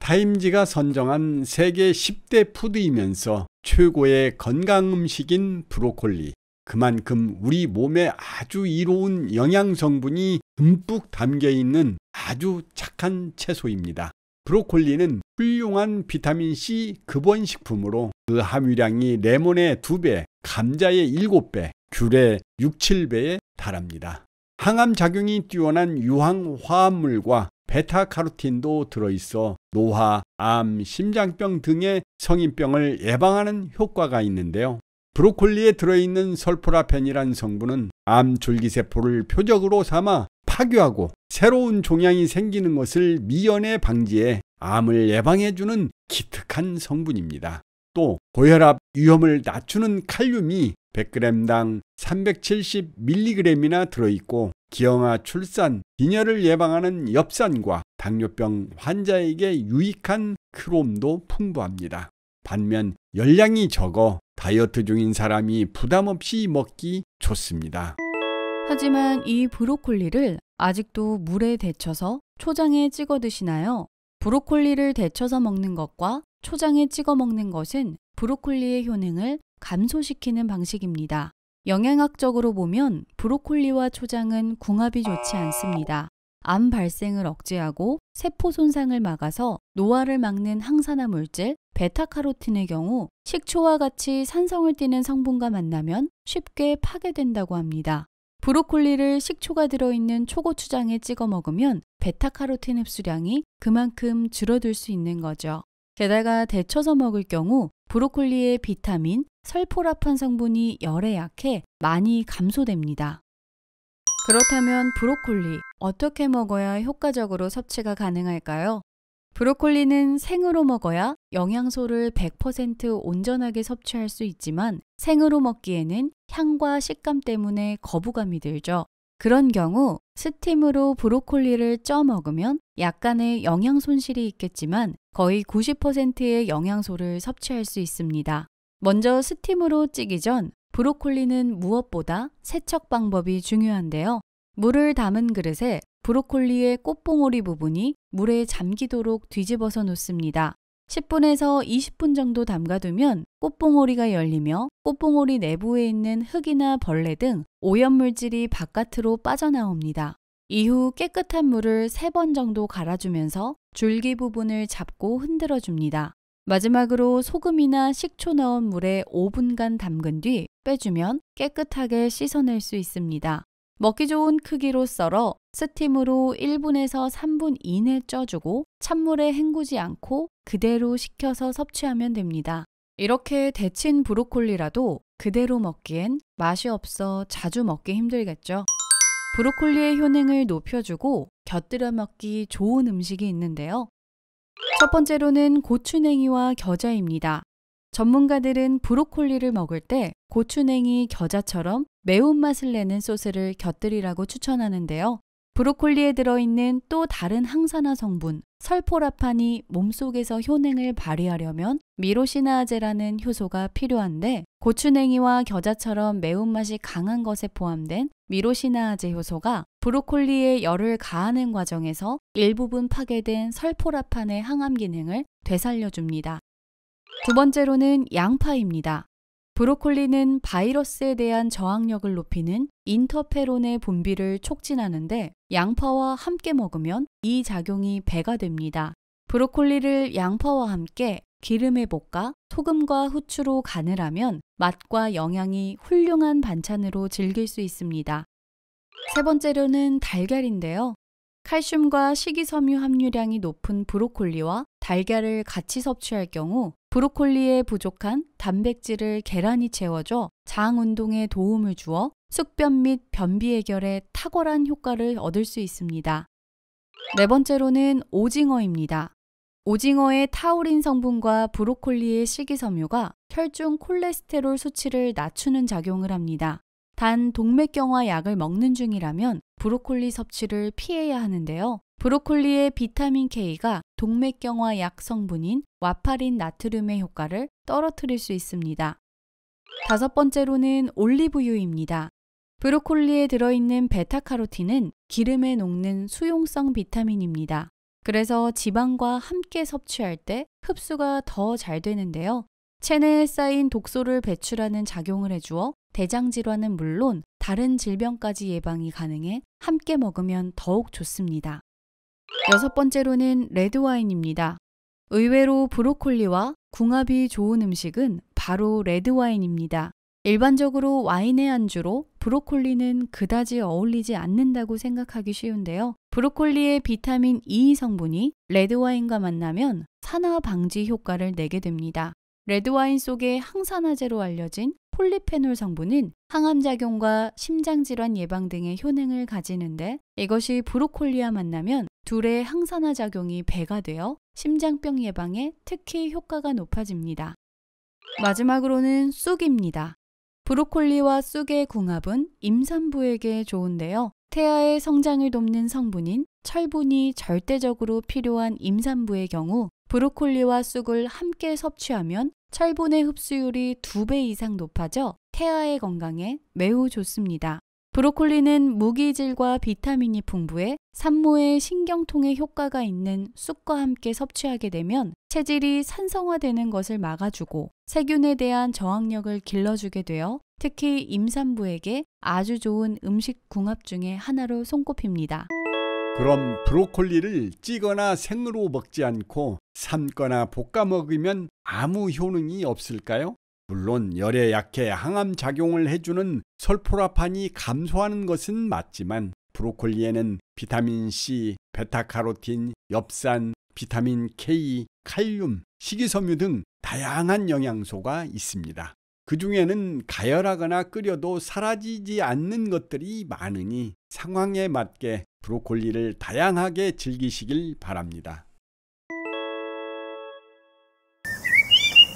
타임지가 선정한 세계 10대 푸드이면서 최고의 건강 음식인 브로콜리. 그만큼 우리 몸에 아주 이로운 영양 성분이 듬뿍 담겨 있는 아주 착한 채소입니다. 브로콜리는 훌륭한 비타민C 급원 식품으로 그 함유량이 레몬의 2배, 감자의 7배, 귤의 6, 7배에 달합니다. 항암 작용이 뛰어난 유황 화합물과 베타카로틴도 들어있어 노화, 암, 심장병 등의 성인병을 예방하는 효과가 있는데요. 브로콜리에 들어있는 설포라펜이란 성분은 암 줄기세포를 표적으로 삼아 파괴하고 새로운 종양이 생기는 것을 미연에 방지해 암을 예방해주는 기특한 성분입니다. 또 고혈압 위험을 낮추는 칼륨이 100g당 370mg이나 들어있고 기형아 출산, 빈혈을 예방하는 엽산과 당뇨병 환자에게 유익한 크롬도 풍부합니다. 반면 열량이 적어 다이어트 중인 사람이 부담 없이 먹기 좋습니다. 하지만 이 브로콜리를 아직도 물에 데쳐서 초장에 찍어 드시나요? 브로콜리를 데쳐서 먹는 것과 초장에 찍어 먹는 것은 브로콜리의 효능을 감소시키는 방식입니다. 영양학적으로 보면 브로콜리와 초장은 궁합이 좋지 않습니다. 암 발생을 억제하고 세포 손상을 막아서 노화를 막는 항산화 물질 베타카로틴의 경우 식초와 같이 산성을 띠는 성분과 만나면 쉽게 파괴된다고 합니다. 브로콜리를 식초가 들어있는 초고추장에 찍어 먹으면 베타카로틴 흡수량이 그만큼 줄어들 수 있는 거죠. 게다가 데쳐서 먹을 경우 브로콜리의 비타민, 설포라판 성분이 열에 약해 많이 감소됩니다. 그렇다면 브로콜리 어떻게 먹어야 효과적으로 섭취가 가능할까요? 브로콜리는 생으로 먹어야 영양소를 100% 온전하게 섭취할 수 있지만 생으로 먹기에는 향과 식감 때문에 거부감이 들죠. 그런 경우 스팀으로 브로콜리를 쪄 먹으면 약간의 영양 손실이 있겠지만 거의 90%의 영양소를 섭취할 수 있습니다. 먼저 스팀으로 찌기 전 브로콜리는 무엇보다 세척 방법이 중요한데요. 물을 담은 그릇에 브로콜리의 꽃봉오리 부분이 물에 잠기도록 뒤집어서 놓습니다. 10분에서 20분 정도 담가두면 꽃봉오리가 열리며 꽃봉오리 내부에 있는 흙이나 벌레 등 오염물질이 바깥으로 빠져나옵니다. 이후 깨끗한 물을 3번 정도 갈아주면서 줄기 부분을 잡고 흔들어 줍니다. 마지막으로 소금이나 식초 넣은 물에 5분간 담근 뒤 빼주면 깨끗하게 씻어낼 수 있습니다. 먹기 좋은 크기로 썰어 스팀으로 1분에서 3분 이내 쪄주고 찬물에 헹구지 않고 그대로 식혀서 섭취하면 됩니다. 이렇게 데친 브로콜리라도 그대로 먹기엔 맛이 없어 자주 먹기 힘들겠죠. 브로콜리의 효능을 높여주고 곁들여 먹기 좋은 음식이 있는데요. 첫 번째로는 고추냉이와 겨자입니다. 전문가들은 브로콜리를 먹을 때 고추냉이, 겨자처럼 매운맛을 내는 소스를 곁들이라고 추천하는데요. 브로콜리에 들어있는 또 다른 항산화 성분 설포라판이 몸속에서 효능을 발휘하려면 미로시나아제라는 효소가 필요한데 고추냉이와 겨자처럼 매운맛이 강한 것에 포함된 미로시나아제 효소가 브로콜리의 열을 가하는 과정에서 일부분 파괴된 설포라판의 항암 기능을 되살려줍니다. 두 번째로는 양파입니다. 브로콜리는 바이러스에 대한 저항력을 높이는 인터페론의 분비를 촉진하는데 양파와 함께 먹으면 이 작용이 배가 됩니다. 브로콜리를 양파와 함께 기름에 볶아 소금과 후추로 간을 하면 맛과 영양이 훌륭한 반찬으로 즐길 수 있습니다. 세 번째로는 달걀인데요. 칼슘과 식이섬유 함유량이 높은 브로콜리와 달걀을 같이 섭취할 경우 브로콜리에 부족한 단백질을 계란이 채워줘 장 운동에 도움을 주어 숙변 및 변비 해결에 탁월한 효과를 얻을 수 있습니다. 네 번째로는 오징어입니다. 오징어의 타우린 성분과 브로콜리의 식이섬유가 혈중 콜레스테롤 수치를 낮추는 작용을 합니다. 단 동맥경화 약을 먹는 중이라면 브로콜리 섭취를 피해야 하는데요. 브로콜리의 비타민 K가 동맥경화 약 성분인 와파린 나트륨의 효과를 떨어뜨릴 수 있습니다. 다섯 번째로는 올리브유입니다. 브로콜리에 들어있는 베타카로틴은 기름에 녹는 수용성 비타민입니다. 그래서 지방과 함께 섭취할 때 흡수가 더 잘 되는데요. 체내에 쌓인 독소를 배출하는 작용을 해주어 대장 질환은 물론 다른 질병까지 예방이 가능해 함께 먹으면 더욱 좋습니다. 여섯 번째로는 레드와인입니다. 의외로 브로콜리와 궁합이 좋은 음식은 바로 레드와인입니다. 일반적으로 와인의 안주로 브로콜리는 그다지 어울리지 않는다고 생각하기 쉬운데요. 브로콜리의 비타민 E 성분이 레드와인과 만나면 산화 방지 효과를 내게 됩니다. 레드와인 속의 항산화제로 알려진 폴리페놀 성분은 항암작용과 심장질환 예방 등의 효능을 가지는데 이것이 브로콜리와 만나면 둘의 항산화 작용이 배가 되어 심장병 예방에 특히 효과가 높아집니다. 마지막으로는 쑥입니다. 브로콜리와 쑥의 궁합은 임산부에게 좋은데요. 태아의 성장을 돕는 성분인 철분이 절대적으로 필요한 임산부의 경우 브로콜리와 쑥을 함께 섭취하면 철분의 흡수율이 2배 이상 높아져 태아의 건강에 매우 좋습니다. 브로콜리는 무기질과 비타민이 풍부해 산모의 신경통에 효과가 있는 쑥과 함께 섭취하게 되면 체질이 산성화되는 것을 막아주고 세균에 대한 저항력을 길러주게 되어 특히 임산부에게 아주 좋은 음식 궁합 중에 하나로 손꼽힙니다. 그럼 브로콜리를 찌거나 생으로 먹지 않고 삶거나 볶아 먹으면 아무 효능이 없을까요? 물론 열에 약해 항암 작용을 해주는 설포라판이 감소하는 것은 맞지만 브로콜리에는 비타민 C, 베타카로틴, 엽산, 비타민 K, 칼륨, 식이섬유 등 다양한 영양소가 있습니다. 그 중에는 가열하거나 끓여도 사라지지 않는 것들이 많으니 상황에 맞게 브로콜리를 다양하게 즐기시길 바랍니다.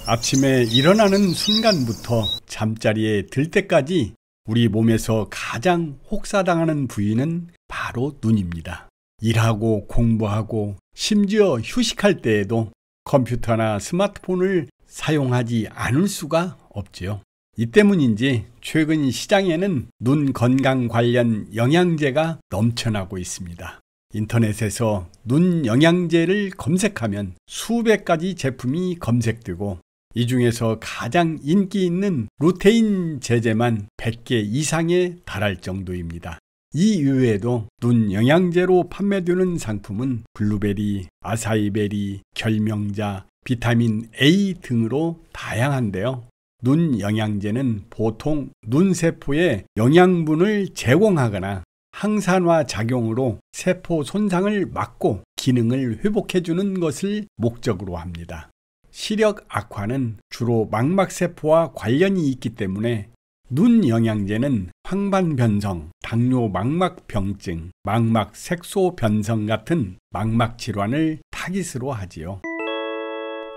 아침에 일어나는 순간부터 잠자리에 들 때까지 우리 몸에서 가장 혹사당하는 부위는 바로 눈입니다. 일하고 공부하고 심지어 휴식할 때에도 컴퓨터나 스마트폰을 사용하지 않을 수가 없지요. 이 때문인지 최근 시장에는 눈 건강 관련 영양제가 넘쳐나고 있습니다. 인터넷에서 눈 영양제를 검색하면 수백 가지 제품이 검색되고 이 중에서 가장 인기 있는 루테인 제제만 100개 이상에 달할 정도입니다. 이 이외에도 눈 영양제로 판매되는 상품은 블루베리, 아사이베리, 결명자, 비타민 A 등으로 다양한데요. 눈 영양제는 보통 눈세포에 영양분을 제공하거나 항산화 작용으로 세포 손상을 막고 기능을 회복해주는 것을 목적으로 합니다. 시력 악화는 주로 망막세포와 관련이 있기 때문에 눈 영양제는 황반변성, 당뇨 망막병증, 망막색소변성 같은 망막질환을 타깃으로 하지요.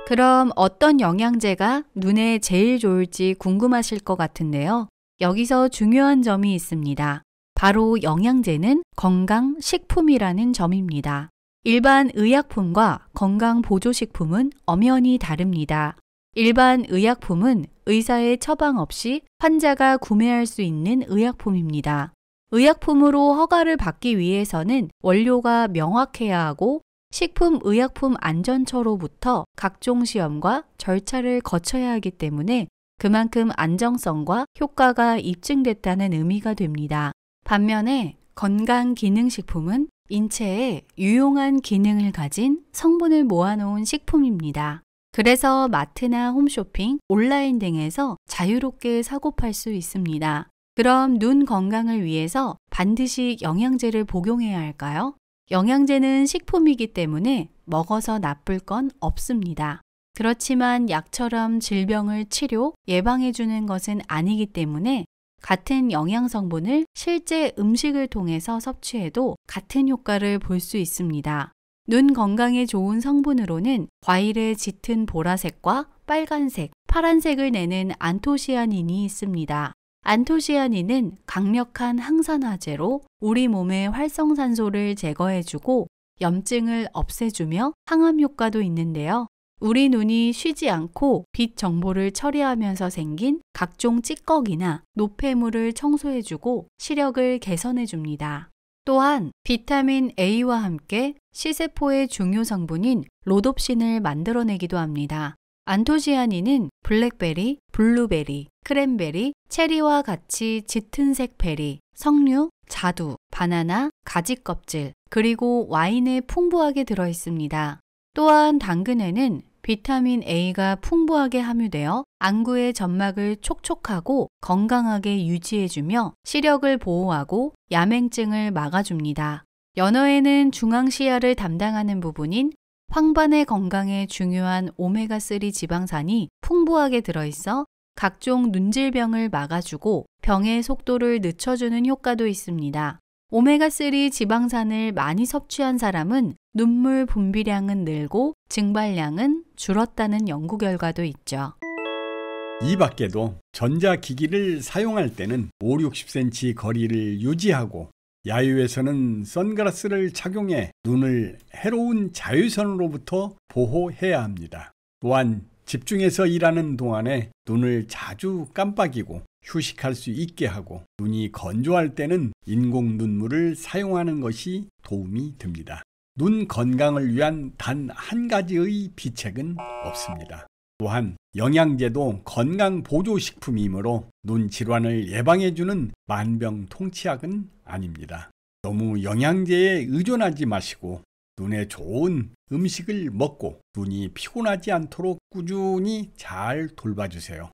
그럼 어떤 영양제가 눈에 제일 좋을지 궁금하실 것 같은데요. 여기서 중요한 점이 있습니다. 바로 영양제는 건강식품이라는 점입니다. 일반 의약품과 건강보조식품은 엄연히 다릅니다. 일반 의약품은 의사의 처방 없이 환자가 구매할 수 있는 의약품입니다. 의약품으로 허가를 받기 위해서는 원료가 명확해야 하고 식품의약품안전처로부터 각종 시험과 절차를 거쳐야 하기 때문에 그만큼 안정성과 효과가 입증됐다는 의미가 됩니다. 반면에 건강기능식품은 인체에 유용한 기능을 가진 성분을 모아놓은 식품입니다. 그래서 마트나 홈쇼핑, 온라인 등에서 자유롭게 사고 팔 수 있습니다. 그럼 눈 건강을 위해서 반드시 영양제를 복용해야 할까요? 영양제는 식품이기 때문에 먹어서 나쁠 건 없습니다. 그렇지만 약처럼 질병을 치료, 예방해주는 것은 아니기 때문에 같은 영양 성분을 실제 음식을 통해서 섭취해도 같은 효과를 볼 수 있습니다. 눈 건강에 좋은 성분으로는 과일의 짙은 보라색과 빨간색, 파란색을 내는 안토시아닌이 있습니다. 안토시아닌은 강력한 항산화제로 우리 몸의 활성산소를 제거해주고 염증을 없애주며 항암 효과도 있는데요. 우리 눈이 쉬지 않고 빛 정보를 처리하면서 생긴 각종 찌꺼기나 노폐물을 청소해주고 시력을 개선해줍니다. 또한 비타민 A와 함께 시세포의 중요 성분인 로돕신을 만들어내기도 합니다. 안토시아닌은 블랙베리, 블루베리, 크랜베리, 체리와 같이 짙은색 베리, 석류, 자두, 바나나, 가지 껍질, 그리고 와인에 풍부하게 들어 있습니다. 또한 당근에는 비타민 A가 풍부하게 함유되어 안구의 점막을 촉촉하고 건강하게 유지해주며 시력을 보호하고 야맹증을 막아줍니다. 연어에는 중앙시야를 담당하는 부분인 황반의 건강에 중요한 오메가3 지방산이 풍부하게 들어있어 각종 눈질병을 막아주고 병의 속도를 늦춰주는 효과도 있습니다. 오메가3 지방산을 많이 섭취한 사람은 눈물 분비량은 늘고 증발량은 줄었다는 연구 결과도 있죠. 이 밖에도 전자기기를 사용할 때는 5, 60cm 거리를 유지하고 야유에서는 선글라스를 착용해 눈을 해로운 자외선으로부터 보호해야 합니다. 또한 집중해서 일하는 동안에 눈을 자주 깜빡이고 휴식할 수 있게 하고 눈이 건조할 때는 인공 눈물을 사용하는 것이 도움이 됩니다. 눈 건강을 위한 단 한 가지의 비책은 없습니다. 또한 영양제도 건강보조식품이므로 눈질환을 예방해주는 만병통치약은 아닙니다. 너무 영양제에 의존하지 마시고 눈에 좋은 음식을 먹고 눈이 피곤하지 않도록 꾸준히 잘 돌봐주세요.